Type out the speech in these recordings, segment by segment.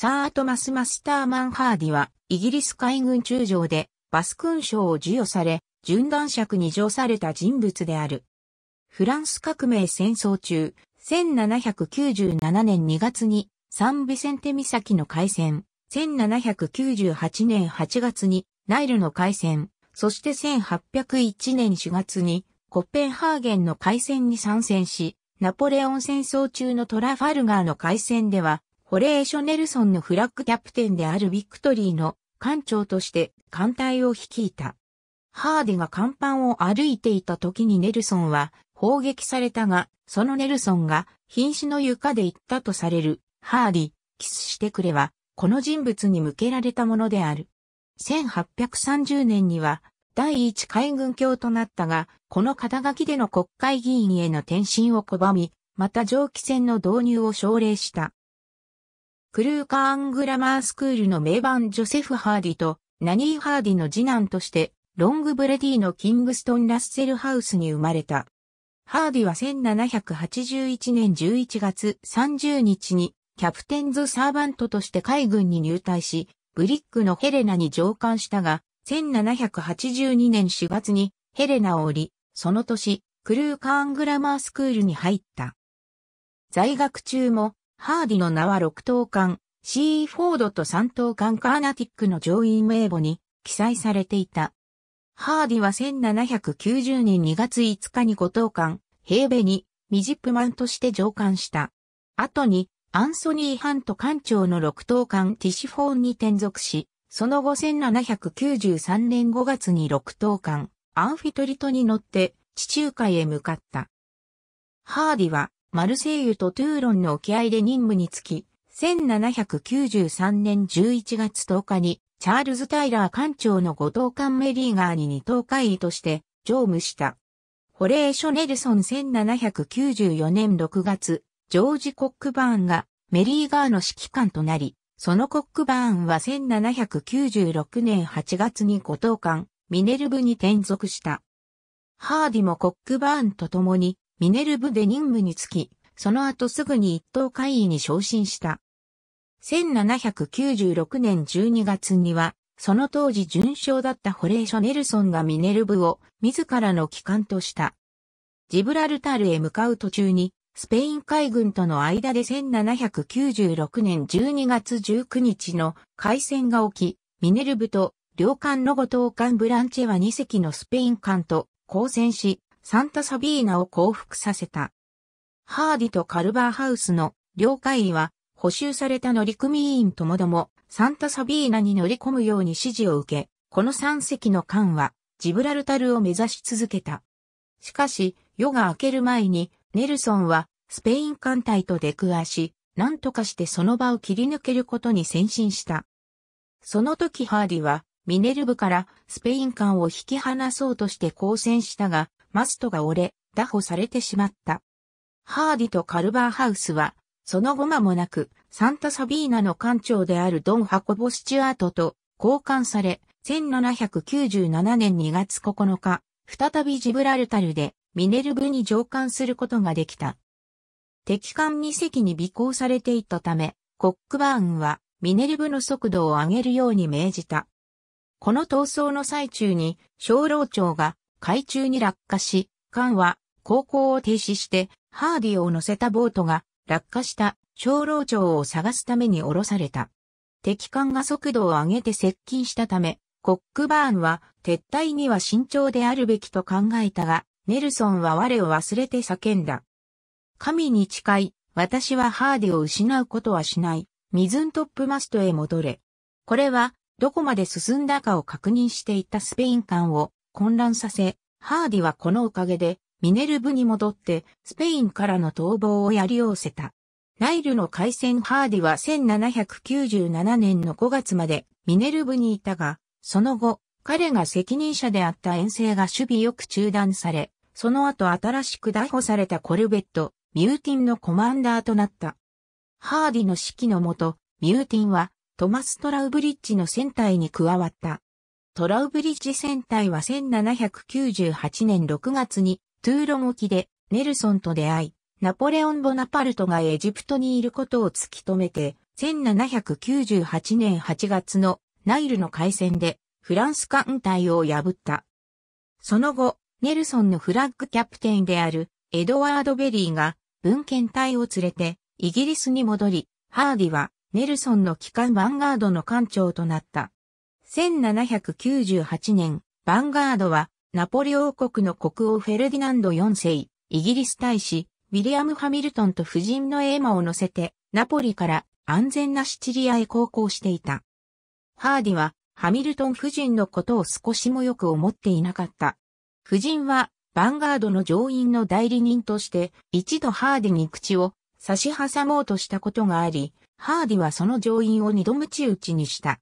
サー・トマス・マスター・マンハーディは、イギリス海軍中将で、バス勲章を授与され、順断尺に上された人物である。フランス革命戦争中、1797年2月に、サンビセンテ岬の海戦、1798年8月に、ナイルの海戦、そして1801年4月に、コッペンハーゲンの海戦に参戦し、ナポレオン戦争中のトラファルガーの海戦では、ホレーショ・ネルソンのフラッグキャプテンであるビクトリーの艦長として艦隊を率いた。ハーディが甲板を歩いていた時にネルソンは砲撃されたが、そのネルソンが瀕死の床で行ったとされる、ハーディ、キスしてくれは、この人物に向けられたものである。1830年には、第一海軍卿となったが、この肩書きでの国会議員への転身を拒み、また蒸気船の導入を奨励した。クルーカーングラマースクールの名盤ジョセフ・ハーディとナニー・ハーディの次男として、ロングブレディのキングストン・ラッセルハウスに生まれた。ハーディは1781年11月30日にキャプテンズ・サーバントとして海軍に入隊し、ブリックのヘレナに上官したが、1782年4月にヘレナを降り、その年、クルーカーングラマースクールに入った。在学中もハーディの名は6等艦、シーフォードと3等艦カーナティックの上院名簿に記載されていた。ハーディは1790年2月5日に5等艦、平米にミジップマンとして上官した。後に、アンソニー・ハント艦長の6等艦ティシフォーンに転属し、その後1793年5月に6等艦、アンフィトリトに乗って地中海へ向かった。ハーディはマルセイユとトゥーロンの沖合で任務につき、1793年11月10日に、チャールズ・タイラー艦長の五等艦メリーガーに二等会議として乗務した。ホレーショ・ネルソン1794年6月、ジョージ・コックバーンがメリーガーの指揮官となり、そのコックバーンは1796年8月に五等艦、ミネルブに転属した。ハーディもコックバーンと共にミネルブで任務につき、その後すぐに一等海尉に昇進した。1796年12月には、その当時順将だったホレーショ・ネルソンがミネルブを自らの機関とした。ジブラルタルへ向かう途中に、スペイン海軍との間で1796年12月19日の海戦が起き、ミネルブと両艦のご藤艦ブランチェは2隻のスペイン艦と交戦し、サンタサビーナを降伏させた。ハーディとカルバーハウスの両会議は補修された乗組員ともどもサンタサビーナに乗り込むように指示を受け、この3隻の艦はジブラルタルを目指し続けた。しかし夜が明ける前にネルソンはスペイン艦隊と出くわし、何とかしてその場を切り抜けることに先進した。その時ハーディはミネルブからスペイン艦を引き離そうとして交戦したが、マストが折れ、打破されてしまった。ハーディとカルバーハウスは、その後間もなく、サンタサビーナの艦長であるドン・ハコボ・スチュアートと交換され、1797年2月9日、再びジブラルタルでミネルブに乗艦することができた。敵艦2隻に尾行されていたため、コックバーンはミネルブの速度を上げるように命じた。この闘争の最中に、小老長が海中に落下し、艦は航行を停止して、ハーディを乗せたボートが落下した小老町を探すために降ろされた。敵艦が速度を上げて接近したため、コックバーンは撤退には慎重であるべきと考えたが、ネルソンは我を忘れて叫んだ。神に誓い、私はハーディを失うことはしない。水ントップマストへ戻れ。これは、どこまで進んだかを確認していたスペイン艦を混乱させ、ハーディはこのおかげでミネルブに戻ってスペインからの逃亡をやりおせた。ナイルの海戦ハーディは1797年の5月までミネルブにいたが、その後、彼が責任者であった遠征が守備よく中断され、その後新しく逮捕されたコルベット、ミューティンのコマンダーとなった。ハーディの指揮のもと、ミューティンはトマス・トラウブリッジの船隊に加わった。トラウブリッジ船隊は1798年6月にトゥーロン沖でネルソンと出会い、ナポレオン・ボナパルトがエジプトにいることを突き止めて、1798年8月のナイルの海戦でフランス艦隊を破った。その後、ネルソンのフラッグキャプテンであるエドワード・ベリーが文献隊を連れてイギリスに戻り、ハーディはネルソンの機関ヴァンガードの艦長となった。1798年、ヴァンガードは、ナポリ王国の国王フェルディナンド4世、イギリス大使、ウィリアム・ハミルトンと夫人のエーマを乗せて、ナポリから安全なシチリアへ航行していた。ハーディは、ハミルトン夫人のことを少しもよく思っていなかった。夫人は、ヴァンガードの上院の代理人として、一度ハーディに口を差し挟もうとしたことがあり、ハーディはその上院を二度鞭打ちにした。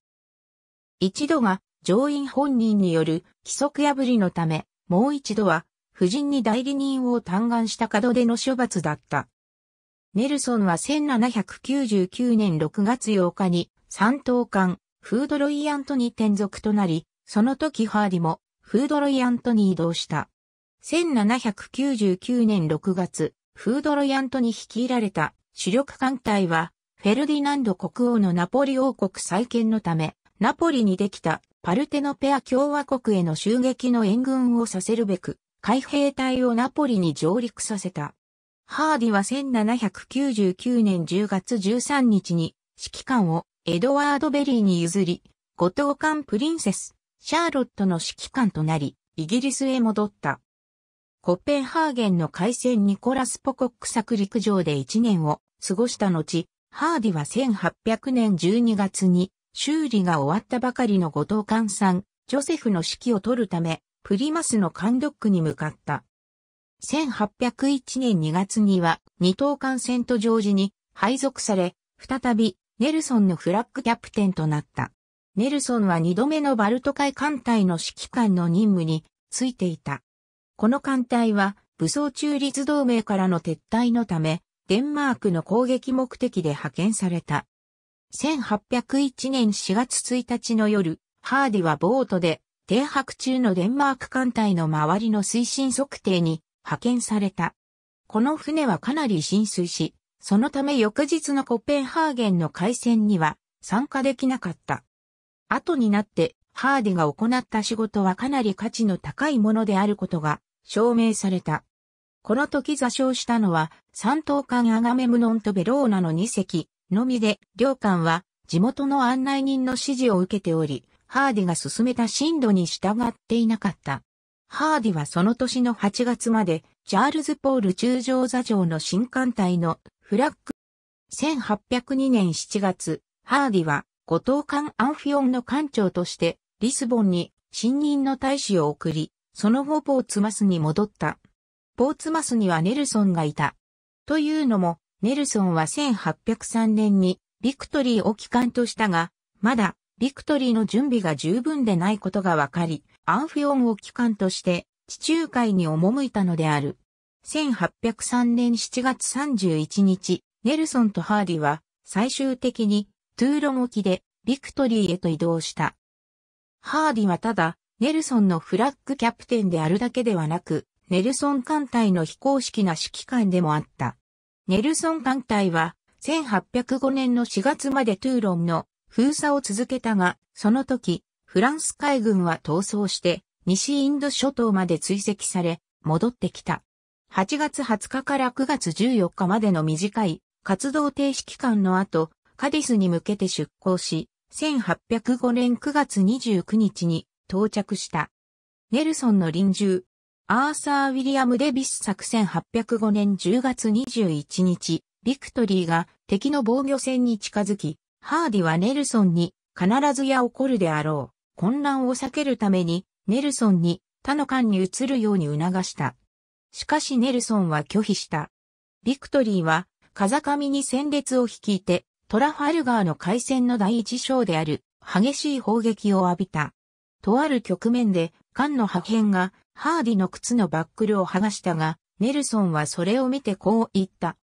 一度が上院本人による規則破りのため、もう一度は夫人に代理人を嘆願した門出の処罰だった。ネルソンは1799年6月8日に三等間フードロイアントに転属となり、その時ハーディもフードロイアントに移動した。1799年6月、フードロイアントに率いられた主力艦隊は、フェルディナンド国王のナポリ王国再建のため、ナポリにできたパルテノペア共和国への襲撃の援軍をさせるべく、海兵隊をナポリに上陸させた。ハーディは1799年10月13日に指揮官をエドワード・ベリーに譲り、五藤艦プリンセス、シャーロットの指揮官となり、イギリスへ戻った。コペンハーゲンの海戦ニコラス・ポコック作陸上で1年を過ごした後、ハーディは1800年12月に修理が終わったばかりの後藤艦さん、ジョセフの指揮を取るため、プリマスの艦ドックに向かった。1801年2月には、二等艦船と常ジョージに配属され、再び、ネルソンのフラッグキャプテンとなった。ネルソンは二度目のバルト海艦隊の指揮官の任務についていた。この艦隊は、武装中立同盟からの撤退のため、デンマークの攻撃目的で派遣された。1801年4月1日の夜、ハーディはボートで停泊中のデンマーク艦隊の周りの水深測定に派遣された。この船はかなり浸水し、そのため翌日のコペンハーゲンの海戦には参加できなかった。後になってハーディが行った仕事はかなり価値の高いものであることが証明された。この時座礁したのは三等艦アガメムノンとベローナの2隻、のみで、両館は地元の案内人の指示を受けており、ハーディが進めた進路に従っていなかった。ハーディはその年の8月まで、チャールズ・ポール中将座長の新艦隊のフラッグ。1802年7月、ハーディは、五島艦アンフィオンの艦長として、リスボンに新任の大使を送り、その後ポーツマスに戻った。ポーツマスにはネルソンがいた。というのも、ネルソンは1803年にビクトリーを帰還としたが、まだビクトリーの準備が十分でないことが分かり、アンフィオンを帰還として地中海に赴いたのである。1803年7月31日、ネルソンとハーディは最終的にトゥーロン沖でビクトリーへと移動した。ハーディはただ、ネルソンのフラッグキャプテンであるだけではなく、ネルソン艦隊の非公式な指揮官でもあった。ネルソン艦隊は1805年の4月までトゥーロンの封鎖を続けたが、その時、フランス海軍は逃走して西インド諸島まで追跡され、戻ってきた。8月20日から9月14日までの短い活動停止期間の後、カディスに向けて出港し、1805年9月29日に到着した。ネルソンの臨終、アーサー・ウィリアム・デビス作戦805年10月21日、ビクトリーが敵の防御線に近づき、ハーディはネルソンに必ずや起こるであろう。混乱を避けるために、ネルソンに他の艦に移るように促した。しかしネルソンは拒否した。ビクトリーは、風上に戦列を率いて、トラファルガーの海戦の第一章である、激しい砲撃を浴びた。とある局面で、艦の破片がハーディの靴のバックルを剥がしたが、ネルソンはそれを見てこう言った。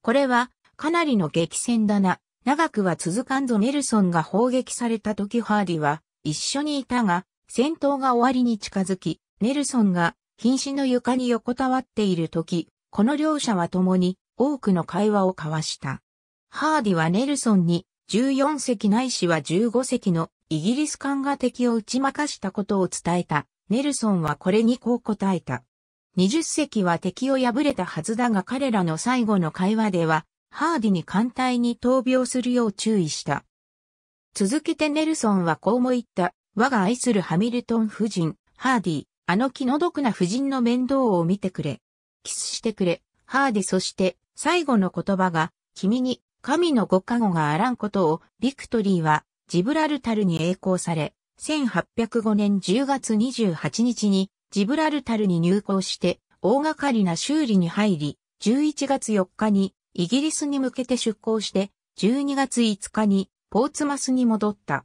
これは、かなりの激戦だな。長くは続かんぞネルソンが砲撃された時ハーディは一緒にいたが、戦闘が終わりに近づき、ネルソンが瀕死の床に横たわっている時、この両者は共に多くの会話を交わした。ハーディはネルソンに14隻ないしは15隻のイギリス艦が敵を打ち負かしたことを伝えた。ネルソンはこれにこう答えた。20隻は敵を破れたはずだが彼らの最後の会話では、ハーディに艦隊に闘病するよう注意した。続けてネルソンはこうも言った。我が愛するハミルトン夫人、ハーディ、あの気の毒な夫人の面倒を見てくれ。キスしてくれ、ハーディそして、最後の言葉が、君に、神のご加護があらんことを、ビクトリーは、ジブラルタルに栄光され、1805年10月28日にジブラルタルに入港して大掛かりな修理に入り、11月4日にイギリスに向けて出港して、12月5日にポーツマスに戻った。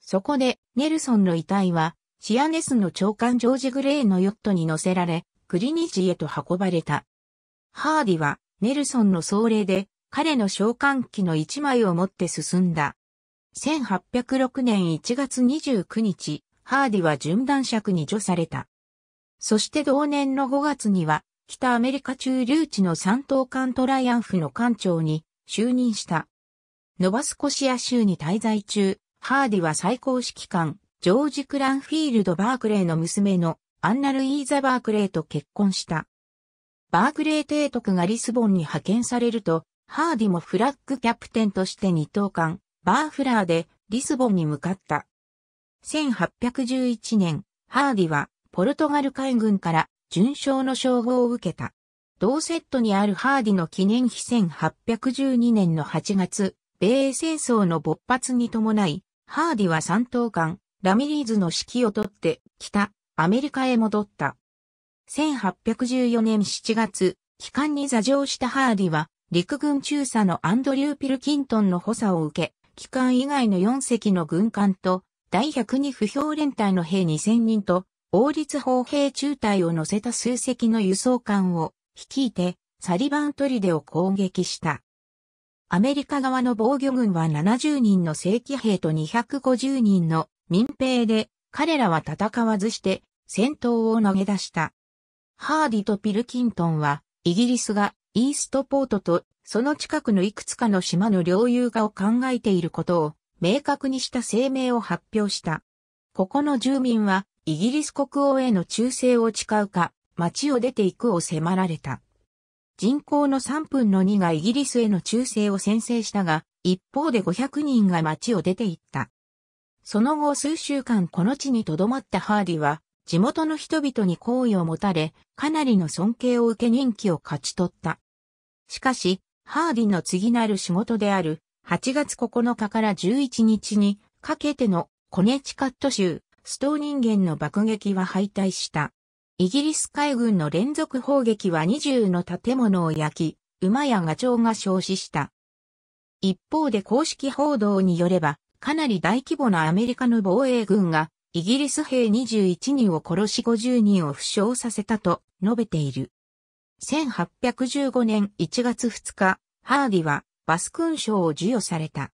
そこでネルソンの遺体はシアネスの長官ジョージ・グレーのヨットに乗せられ、クリニジへと運ばれた。ハーディはネルソンの総霊で彼の召喚機の一枚を持って進んだ。1806年1月29日、ハーディは順男爵に除された。そして同年の5月には、北アメリカ中留地の三等艦トライアンフの艦長に就任した。ノバスコシア州に滞在中、ハーディは最高指揮官、ジョージ・クランフィールド・バークレーの娘のアンナ・ルイーザ・バークレーと結婚した。バークレー提督がリスボンに派遣されると、ハーディもフラッグキャプテンとして二等艦、バーフラーでリスボンに向かった。1811年、ハーディはポルトガル海軍から準将の称号を受けた。同セットにあるハーディの記念碑1812年の8月、米英戦争の勃発に伴い、ハーディは三等間、ラミリーズの指揮をとって、北、アメリカへ戻った。1814年7月、帰還に座上したハーディは、陸軍中佐のアンドリュー・ピルキントンの補佐を受け、機関以外の4隻の軍艦と、第102不評連隊の兵2000人と、王立砲兵中隊を乗せた数隻の輸送艦を率いて、サリバントリデを攻撃した。アメリカ側の防御軍は70人の正規兵と250人の民兵で、彼らは戦わずして戦闘を投げ出した。ハーディとピルキントンは、イギリスがイーストポートとその近くのいくつかの島の領有化を考えていることを明確にした声明を発表した。ここの住民はイギリス国王への忠誠を誓うか、町を出ていくを迫られた。人口の3分の2がイギリスへの忠誠を宣誓したが、一方で500人が町を出て行った。その後数週間この地に留まったハーディは、地元の人々に好意を持たれ、かなりの尊敬を受け人気を勝ち取った。しかし、ハーディの次なる仕事である8月9日から11日にかけてのコネチカット州ストー人間の爆撃は敗退した。イギリス海軍の連続砲撃は20の建物を焼き、馬やガチョウが焼死した。一方で公式報道によれば、かなり大規模なアメリカの防衛軍が、イギリス兵21人を殺し50人を負傷させたと述べている。1815年1月2日、ハーディはバス勲章を授与された。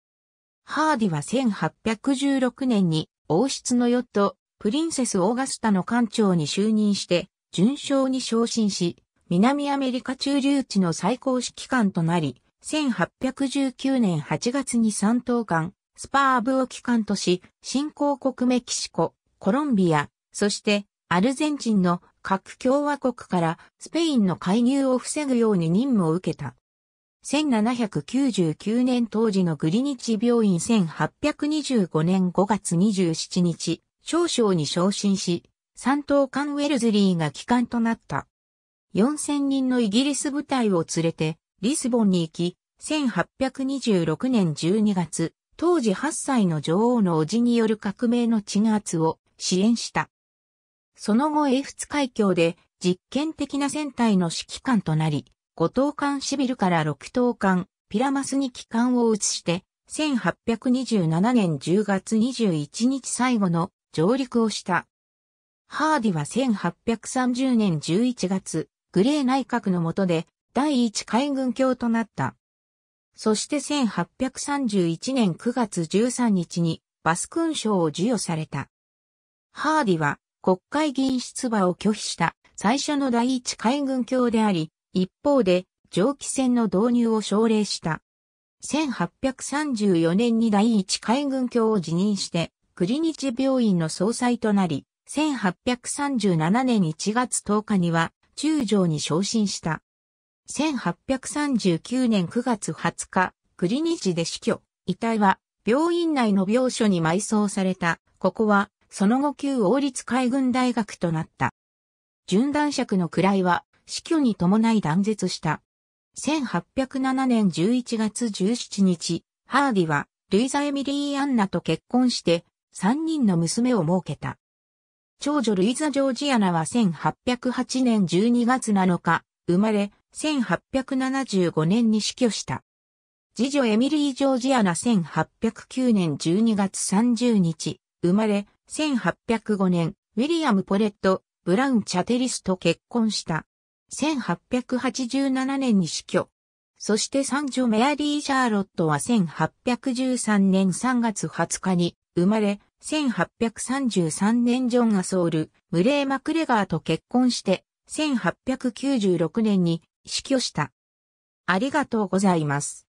ハーディは1816年に王室のヨット、プリンセス・オーガスタの艦長に就任して、順将に昇進し、南アメリカ駐留地の最高指揮官となり、1819年8月に3等間、スパーブを機関とし、新興国メキシコ、コロンビア、そしてアルゼンチンの各共和国からスペインの介入を防ぐように任務を受けた。1799年当時のグリニチ病院1825年5月27日、少将に昇進し、三等間ウェルズリーが帰還となった。4000人のイギリス部隊を連れて、リスボンに行き、1826年12月、当時8歳の女王の叔父による革命の鎮圧を支援した。その後英仏海峡で実験的な船体の指揮官となり、五島艦シビルから六島艦ピラマスに機関を移して、1827年10月21日最後の上陸をした。ハーディは1830年11月、グレー内閣の下で第一海軍卿となった。そして1831年9月13日にバス勲章を授与された。ハーディは国会議員出馬を拒否した最初の第一海軍卿であり、一方で蒸気船の導入を奨励した。1834年に第一海軍卿を辞任して、国日病院の総裁となり、1837年1月10日には中将に昇進した。1839年9月20日、国日で死去。遺体は病院内の病所に埋葬された。ここはその後旧王立海軍大学となった。順断尺の位は死去に伴い断絶した。1807年11月17日、ハーディはルイザ・エミリー・アンナと結婚して3人の娘を設けた。長女ルイザ・ジョージアナは1808年12月7日、生まれ、1875年に死去した。次女エミリー・ジョージアナ1809年12月30日、生まれ、1805年、ウィリアム・ポレット・ブラウン・チャテリスと結婚した。1887年に死去。そして三女メアリー・シャーロットは1813年3月20日に生まれ、1833年ジョン・アソール、ムレー・マクレガーと結婚して、1896年に死去した。ありがとうございます。